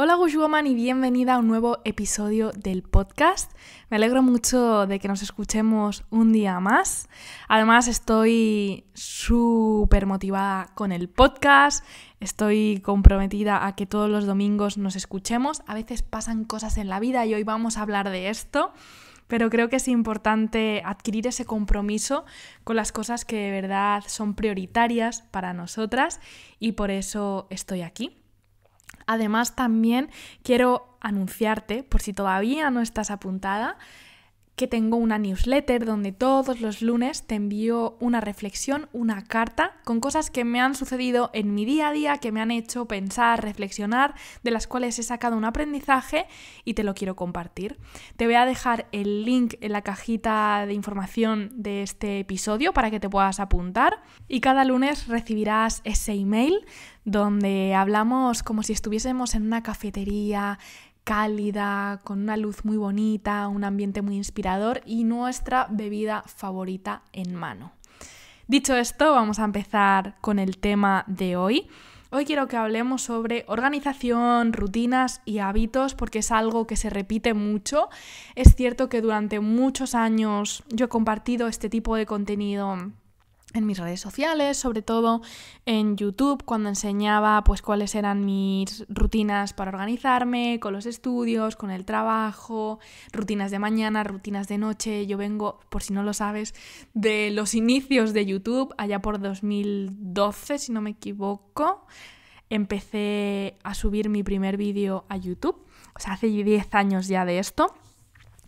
Hola Gushwoman y bienvenida a un nuevo episodio del podcast. Me alegro mucho de que nos escuchemos un día más. Además estoy súper motivada con el podcast. Estoy comprometida a que todos los domingos nos escuchemos. A veces pasan cosas en la vida y hoy vamos a hablar de esto. Pero creo que es importante adquirir ese compromiso con las cosas que de verdad son prioritarias para nosotras y por eso estoy aquí. Además, también quiero anunciarte, por si todavía no estás apuntada, que tengo una newsletter donde todos los lunes te envío una reflexión, una carta con cosas que me han sucedido en mi día a día, que me han hecho pensar, reflexionar, de las cuales he sacado un aprendizaje y te lo quiero compartir. Te voy a dejar el link en la cajita de información de este episodio para que te puedas apuntar y cada lunes recibirás ese email donde hablamos como si estuviésemos en una cafetería, cálida, con una luz muy bonita, un ambiente muy inspirador y nuestra bebida favorita en mano. Dicho esto, vamos a empezar con el tema de hoy. Hoy quiero que hablemos sobre organización, rutinas y hábitos porque es algo que se repite mucho. Es cierto que durante muchos años yo he compartido este tipo de contenido en mis redes sociales, sobre todo en YouTube, cuando enseñaba pues cuáles eran mis rutinas para organizarme, con los estudios, con el trabajo, rutinas de mañana, rutinas de noche. Yo vengo, por si no lo sabes, de los inicios de YouTube, allá por 2012, si no me equivoco, empecé a subir mi primer vídeo a YouTube. O sea, hace 10 años ya de esto.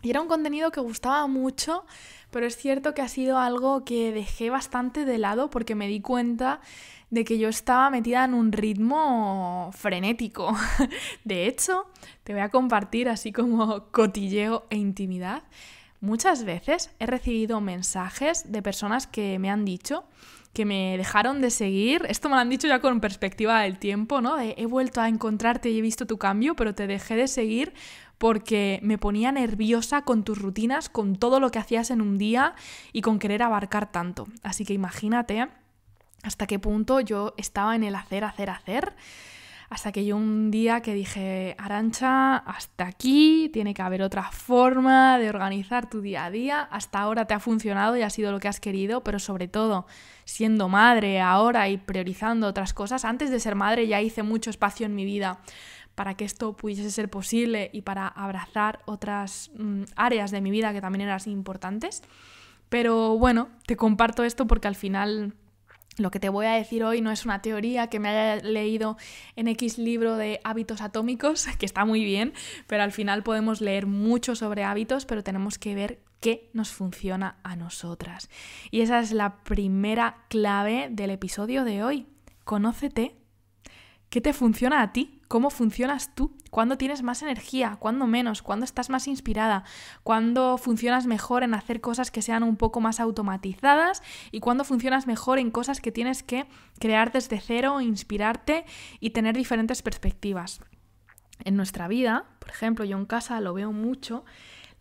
Y era un contenido que gustaba mucho pero es cierto que ha sido algo que dejé bastante de lado porque me di cuenta de que yo estaba metida en un ritmo frenético. De hecho, te voy a compartir así como cotilleo e intimidad. Muchas veces he recibido mensajes de personas que me han dicho que me dejaron de seguir. Esto me lo han dicho ya con perspectiva del tiempo, ¿no? he vuelto a encontrarte y he visto tu cambio, pero te dejé de seguir porque me ponía nerviosa con tus rutinas, con todo lo que hacías en un día y con querer abarcar tanto. Así que imagínate hasta qué punto yo estaba en el hacer, hacer, hacer. Hasta que yo un día que dije, Arancha, hasta aquí, tiene que haber otra forma de organizar tu día a día. Hasta ahora te ha funcionado y ha sido lo que has querido, pero sobre todo, siendo madre ahora y priorizando otras cosas, antes de ser madre ya hice mucho espacio en mi vida para que esto pudiese ser posible y para abrazar otras mm, áreas de mi vida que también eran importantes. Pero bueno, te comparto esto porque al final lo que te voy a decir hoy no es una teoría que me haya leído en X libro de hábitos atómicos, que está muy bien, pero al final podemos leer mucho sobre hábitos, pero tenemos que ver qué nos funciona a nosotras. Y esa es la primera clave del episodio de hoy. Conócete. ¿Qué te funciona a ti? cómo funcionas tú, cuándo tienes más energía, cuándo menos, cuándo estás más inspirada, cuándo funcionas mejor en hacer cosas que sean un poco más automatizadas y cuándo funcionas mejor en cosas que tienes que crear desde cero, inspirarte y tener diferentes perspectivas. En nuestra vida, por ejemplo, yo en casa lo veo mucho,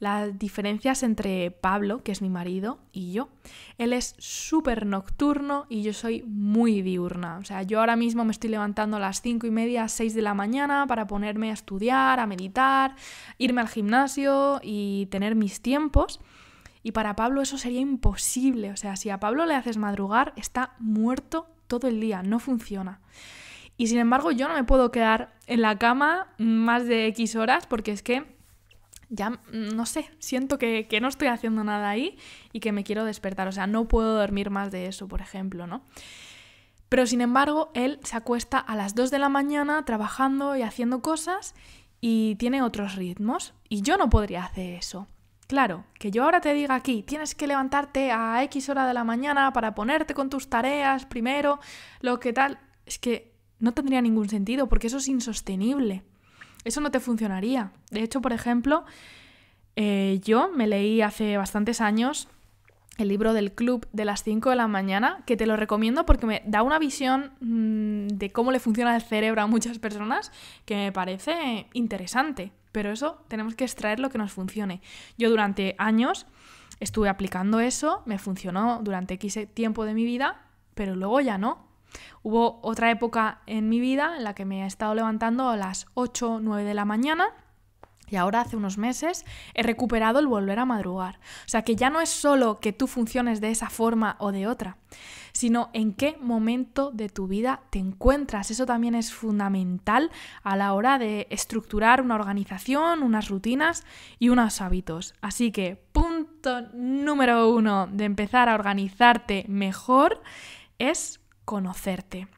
las diferencias entre Pablo, que es mi marido, y yo. Él es súper nocturno y yo soy muy diurna. O sea, yo ahora mismo me estoy levantando a las 5 y media, 6 de la mañana para ponerme a estudiar, a meditar, irme al gimnasio y tener mis tiempos. Y para Pablo eso sería imposible. O sea, si a Pablo le haces madrugar, está muerto todo el día, no funciona. Y sin embargo, yo no me puedo quedar en la cama más de X horas porque es que ya mm, no sé, siento que, no estoy haciendo nada ahí y que me quiero despertar. O sea, no puedo dormir más de eso, por ejemplo, ¿no? Pero sin embargo, él se acuesta a las 2 de la mañana trabajando y haciendo cosas y tiene otros ritmos y yo no podría hacer eso. Claro, que yo ahora te diga aquí, tienes que levantarte a X hora de la mañana para ponerte con tus tareas primero, lo que tal, es que no tendría ningún sentido porque eso es insostenible eso no te funcionaría. De hecho, por ejemplo, eh, yo me leí hace bastantes años el libro del club de las 5 de la mañana, que te lo recomiendo porque me da una visión mm, de cómo le funciona el cerebro a muchas personas que me parece interesante. Pero eso tenemos que extraer lo que nos funcione. Yo durante años estuve aplicando eso, me funcionó durante X tiempo de mi vida, pero luego ya no. Hubo otra época en mi vida en la que me he estado levantando a las 8 o 9 de la mañana y ahora hace unos meses he recuperado el volver a madrugar. O sea que ya no es solo que tú funciones de esa forma o de otra, sino en qué momento de tu vida te encuentras. Eso también es fundamental a la hora de estructurar una organización, unas rutinas y unos hábitos. Así que punto número uno de empezar a organizarte mejor es conocerte,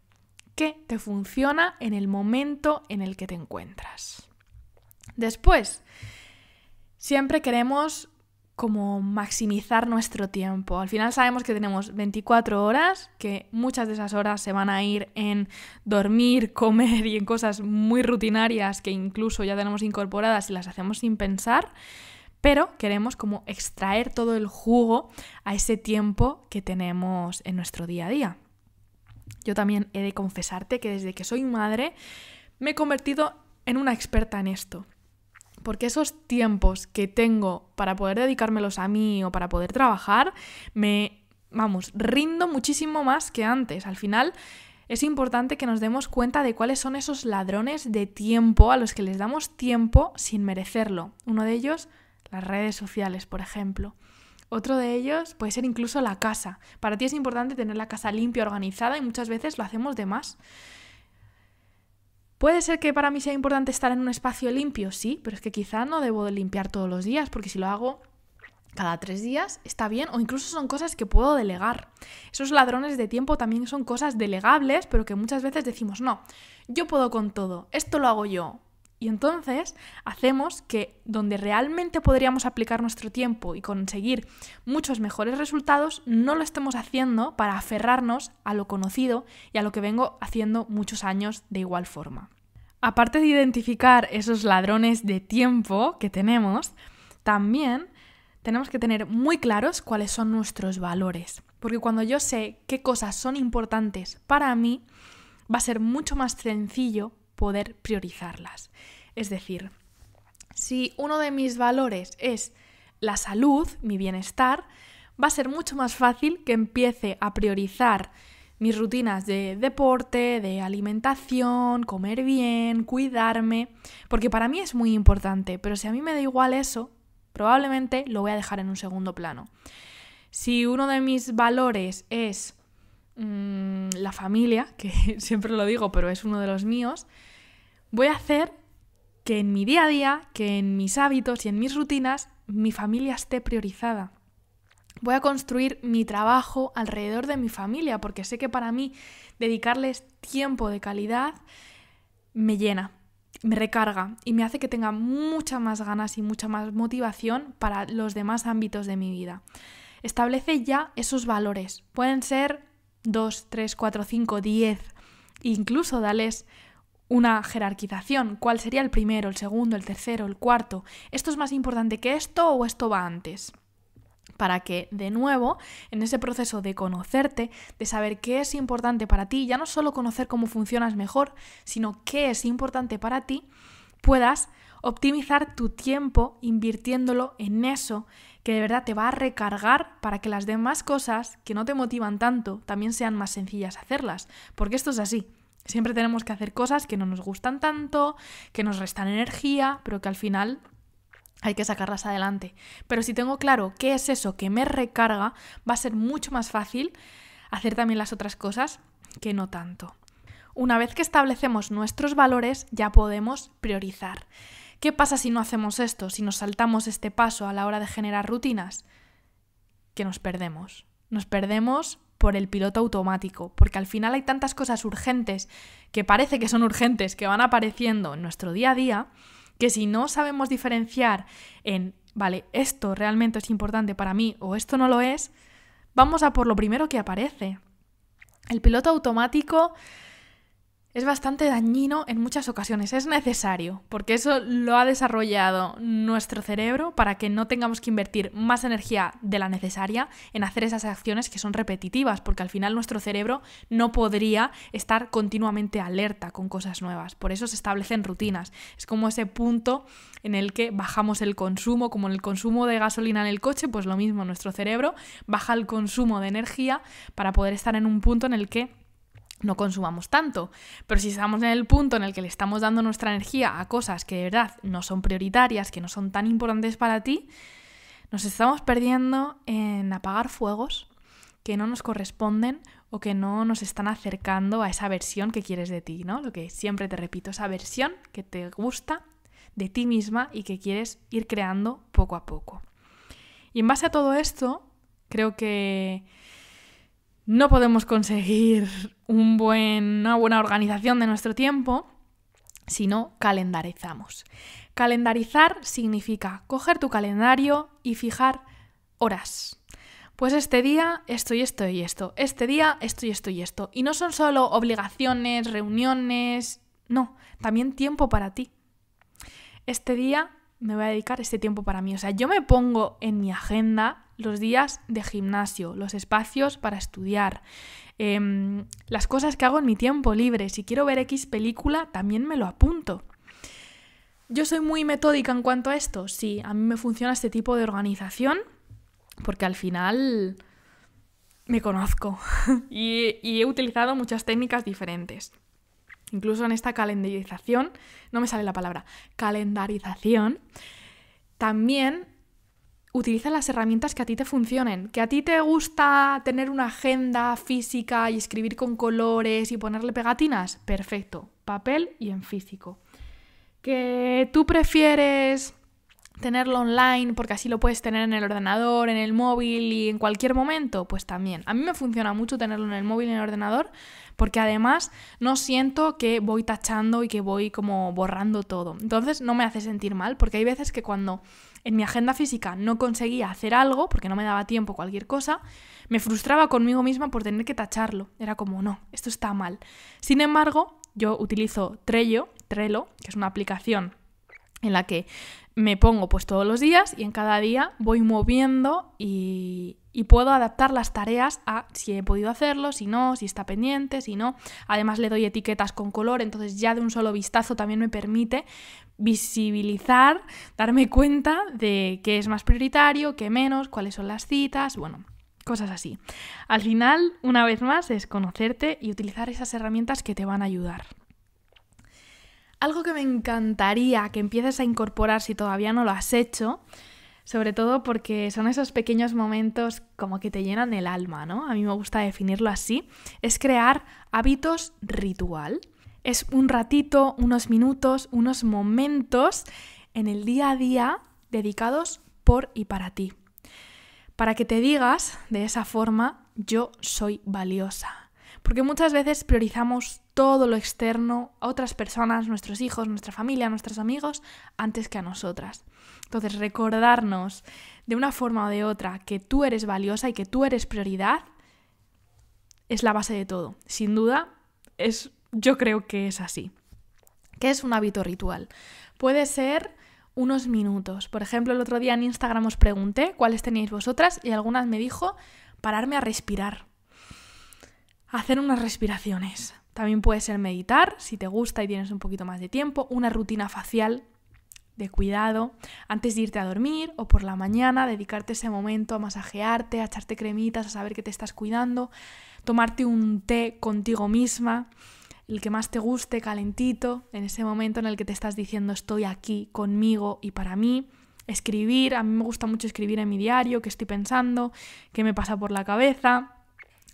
que te funciona en el momento en el que te encuentras. Después, siempre queremos como maximizar nuestro tiempo. Al final sabemos que tenemos 24 horas, que muchas de esas horas se van a ir en dormir, comer y en cosas muy rutinarias que incluso ya tenemos incorporadas y las hacemos sin pensar, pero queremos como extraer todo el jugo a ese tiempo que tenemos en nuestro día a día. Yo también he de confesarte que desde que soy madre me he convertido en una experta en esto. Porque esos tiempos que tengo para poder dedicármelos a mí o para poder trabajar, me, vamos, rindo muchísimo más que antes. Al final es importante que nos demos cuenta de cuáles son esos ladrones de tiempo a los que les damos tiempo sin merecerlo. Uno de ellos, las redes sociales, por ejemplo. Otro de ellos puede ser incluso la casa. Para ti es importante tener la casa limpia, organizada y muchas veces lo hacemos de más. Puede ser que para mí sea importante estar en un espacio limpio, sí, pero es que quizá no debo limpiar todos los días, porque si lo hago cada tres días está bien, o incluso son cosas que puedo delegar. Esos ladrones de tiempo también son cosas delegables, pero que muchas veces decimos, no, yo puedo con todo, esto lo hago yo, y entonces hacemos que donde realmente podríamos aplicar nuestro tiempo y conseguir muchos mejores resultados, no lo estemos haciendo para aferrarnos a lo conocido y a lo que vengo haciendo muchos años de igual forma. Aparte de identificar esos ladrones de tiempo que tenemos, también tenemos que tener muy claros cuáles son nuestros valores. Porque cuando yo sé qué cosas son importantes para mí, va a ser mucho más sencillo poder priorizarlas. Es decir, si uno de mis valores es la salud, mi bienestar, va a ser mucho más fácil que empiece a priorizar mis rutinas de deporte, de alimentación, comer bien, cuidarme, porque para mí es muy importante, pero si a mí me da igual eso, probablemente lo voy a dejar en un segundo plano. Si uno de mis valores es Mm, la familia, que siempre lo digo, pero es uno de los míos, voy a hacer que en mi día a día, que en mis hábitos y en mis rutinas, mi familia esté priorizada. Voy a construir mi trabajo alrededor de mi familia, porque sé que para mí dedicarles tiempo de calidad me llena, me recarga y me hace que tenga muchas más ganas y mucha más motivación para los demás ámbitos de mi vida. Establece ya esos valores. Pueden ser 2, 3, 4, 5, 10. Incluso dales una jerarquización. ¿Cuál sería el primero, el segundo, el tercero, el cuarto? ¿Esto es más importante que esto o esto va antes? Para que, de nuevo, en ese proceso de conocerte, de saber qué es importante para ti, ya no solo conocer cómo funcionas mejor, sino qué es importante para ti, puedas optimizar tu tiempo invirtiéndolo en eso que de verdad te va a recargar para que las demás cosas que no te motivan tanto también sean más sencillas hacerlas. Porque esto es así. Siempre tenemos que hacer cosas que no nos gustan tanto, que nos restan energía, pero que al final hay que sacarlas adelante. Pero si tengo claro qué es eso que me recarga, va a ser mucho más fácil hacer también las otras cosas que no tanto. Una vez que establecemos nuestros valores, ya podemos priorizar. ¿Qué pasa si no hacemos esto, si nos saltamos este paso a la hora de generar rutinas? Que nos perdemos. Nos perdemos por el piloto automático, porque al final hay tantas cosas urgentes que parece que son urgentes, que van apareciendo en nuestro día a día, que si no sabemos diferenciar en, vale, esto realmente es importante para mí o esto no lo es, vamos a por lo primero que aparece. El piloto automático es bastante dañino en muchas ocasiones. Es necesario, porque eso lo ha desarrollado nuestro cerebro para que no tengamos que invertir más energía de la necesaria en hacer esas acciones que son repetitivas, porque al final nuestro cerebro no podría estar continuamente alerta con cosas nuevas. Por eso se establecen rutinas. Es como ese punto en el que bajamos el consumo, como en el consumo de gasolina en el coche, pues lo mismo, nuestro cerebro baja el consumo de energía para poder estar en un punto en el que no consumamos tanto. Pero si estamos en el punto en el que le estamos dando nuestra energía a cosas que de verdad no son prioritarias, que no son tan importantes para ti, nos estamos perdiendo en apagar fuegos que no nos corresponden o que no nos están acercando a esa versión que quieres de ti, ¿no? Lo que siempre te repito, esa versión que te gusta de ti misma y que quieres ir creando poco a poco. Y en base a todo esto, creo que no podemos conseguir una buena organización de nuestro tiempo si no calendarizamos. Calendarizar significa coger tu calendario y fijar horas. Pues este día esto y esto y esto, este día esto y esto y esto. Y no son solo obligaciones, reuniones, no, también tiempo para ti. Este día me voy a dedicar este tiempo para mí. O sea, yo me pongo en mi agenda los días de gimnasio, los espacios para estudiar, em, las cosas que hago en mi tiempo libre. Si quiero ver X película, también me lo apunto. Yo soy muy metódica en cuanto a esto. Sí, a mí me funciona este tipo de organización porque al final me conozco y, y he utilizado muchas técnicas diferentes. Incluso en esta calendarización, no me sale la palabra, calendarización, también utiliza las herramientas que a ti te funcionen. Que a ti te gusta tener una agenda física y escribir con colores y ponerle pegatinas, perfecto, papel y en físico. Que tú prefieres tenerlo online porque así lo puedes tener en el ordenador, en el móvil y en cualquier momento, pues también. A mí me funciona mucho tenerlo en el móvil y en el ordenador porque además no siento que voy tachando y que voy como borrando todo. Entonces no me hace sentir mal porque hay veces que cuando en mi agenda física no conseguía hacer algo porque no me daba tiempo cualquier cosa, me frustraba conmigo misma por tener que tacharlo. Era como, no, esto está mal. Sin embargo, yo utilizo Trello, Trello, que es una aplicación en la que me pongo pues todos los días y en cada día voy moviendo y, y, puedo adaptar las tareas a si he podido hacerlo, si no, si está pendiente, si no. Además le doy etiquetas con color, entonces ya de un solo vistazo también me permite visibilizar, darme cuenta de qué es más prioritario, qué menos, cuáles son las citas, bueno, cosas así. Al final, una vez más, es conocerte y utilizar esas herramientas que te van a ayudar. Algo que me encantaría que empieces a incorporar si todavía no lo has hecho, sobre todo porque son esos pequeños momentos como que te llenan el alma, ¿no? A mí me gusta definirlo así, es crear hábitos ritual. Es un ratito, unos minutos, unos momentos en el día a día dedicados por y para ti. Para que te digas de esa forma, yo soy valiosa. Porque muchas veces priorizamos todo lo externo a otras personas, nuestros hijos, nuestra familia, nuestros amigos, antes que a nosotras. Entonces, recordarnos de una forma o de otra que tú eres valiosa y que tú eres prioridad es la base de todo. Sin duda, es, yo creo que es así. ¿Qué es un hábito ritual? Puede ser unos minutos. Por ejemplo, el otro día en Instagram os pregunté cuáles teníais vosotras y algunas me dijo pararme a respirar hacer unas respiraciones. También puede ser meditar, si te gusta y tienes un poquito más de tiempo, una rutina facial de cuidado antes de irte a dormir o por la mañana, dedicarte ese momento a masajearte, a echarte cremitas, a saber que te estás cuidando, tomarte un té contigo misma, el que más te guste, calentito, en ese momento en el que te estás diciendo estoy aquí conmigo y para mí. Escribir, a mí me gusta mucho escribir en mi diario, qué estoy pensando, qué me pasa por la cabeza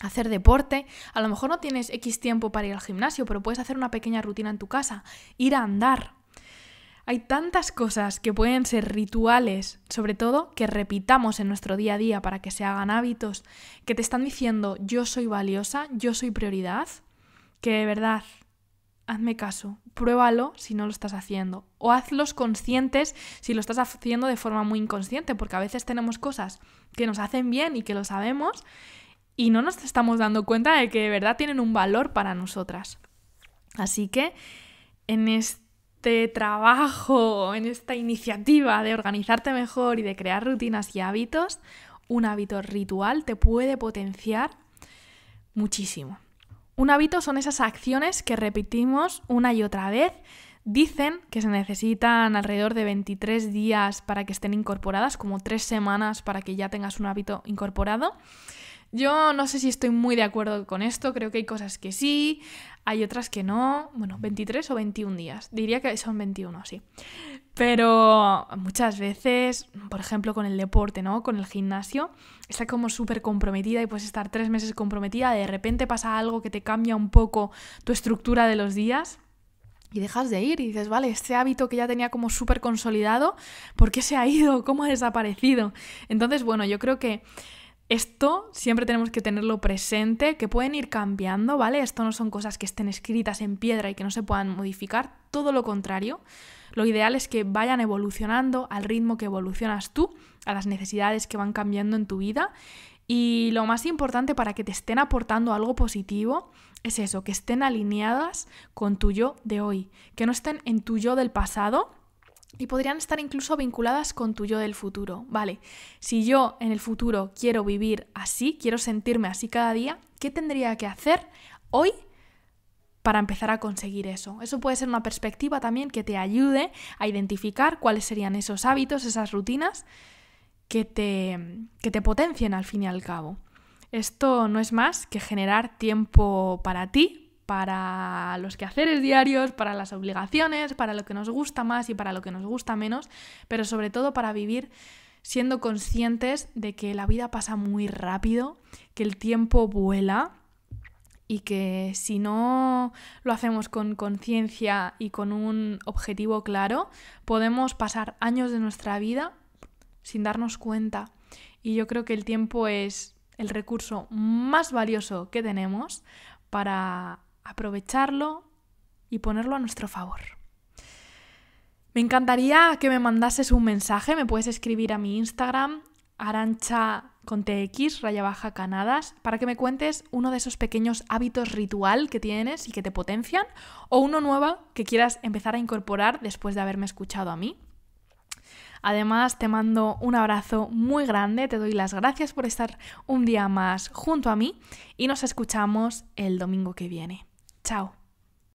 hacer deporte. A lo mejor no tienes X tiempo para ir al gimnasio, pero puedes hacer una pequeña rutina en tu casa, ir a andar. Hay tantas cosas que pueden ser rituales, sobre todo que repitamos en nuestro día a día para que se hagan hábitos, que te están diciendo yo soy valiosa, yo soy prioridad, que de verdad, hazme caso, pruébalo si no lo estás haciendo, o hazlos conscientes si lo estás haciendo de forma muy inconsciente, porque a veces tenemos cosas que nos hacen bien y que lo sabemos, y no nos estamos dando cuenta de que de verdad tienen un valor para nosotras. Así que en este trabajo, en esta iniciativa de organizarte mejor y de crear rutinas y hábitos, un hábito ritual te puede potenciar muchísimo. Un hábito son esas acciones que repetimos una y otra vez. Dicen que se necesitan alrededor de 23 días para que estén incorporadas, como 3 semanas para que ya tengas un hábito incorporado. Yo no sé si estoy muy de acuerdo con esto, creo que hay cosas que sí, hay otras que no. Bueno, 23 o 21 días, diría que son 21, sí. Pero muchas veces, por ejemplo, con el deporte, ¿no? Con el gimnasio, está como súper comprometida y puedes estar tres meses comprometida, de repente pasa algo que te cambia un poco tu estructura de los días y dejas de ir y dices, vale, este hábito que ya tenía como súper consolidado, ¿por qué se ha ido? ¿Cómo ha desaparecido? Entonces, bueno, yo creo que esto siempre tenemos que tenerlo presente, que pueden ir cambiando, ¿vale? Esto no son cosas que estén escritas en piedra y que no se puedan modificar, todo lo contrario. Lo ideal es que vayan evolucionando al ritmo que evolucionas tú, a las necesidades que van cambiando en tu vida. Y lo más importante para que te estén aportando algo positivo es eso, que estén alineadas con tu yo de hoy, que no estén en tu yo del pasado y podrían estar incluso vinculadas con tu yo del futuro. Vale, si yo en el futuro quiero vivir así, quiero sentirme así cada día, ¿qué tendría que hacer hoy? para empezar a conseguir eso. Eso puede ser una perspectiva también que te ayude a identificar cuáles serían esos hábitos, esas rutinas que te, que te potencien al fin y al cabo. Esto no es más que generar tiempo para ti, para los quehaceres diarios, para las obligaciones, para lo que nos gusta más y para lo que nos gusta menos, pero sobre todo para vivir siendo conscientes de que la vida pasa muy rápido, que el tiempo vuela y que si no lo hacemos con conciencia y con un objetivo claro, podemos pasar años de nuestra vida sin darnos cuenta. Y yo creo que el tiempo es el recurso más valioso que tenemos para aprovecharlo y ponerlo a nuestro favor. Me encantaría que me mandases un mensaje, me puedes escribir a mi Instagram, arancha con TX, raya baja canadas, para que me cuentes uno de esos pequeños hábitos ritual que tienes y que te potencian, o uno nuevo que quieras empezar a incorporar después de haberme escuchado a mí. Además, te mando un abrazo muy grande, te doy las gracias por estar un día más junto a mí y nos escuchamos el domingo que viene. Chao.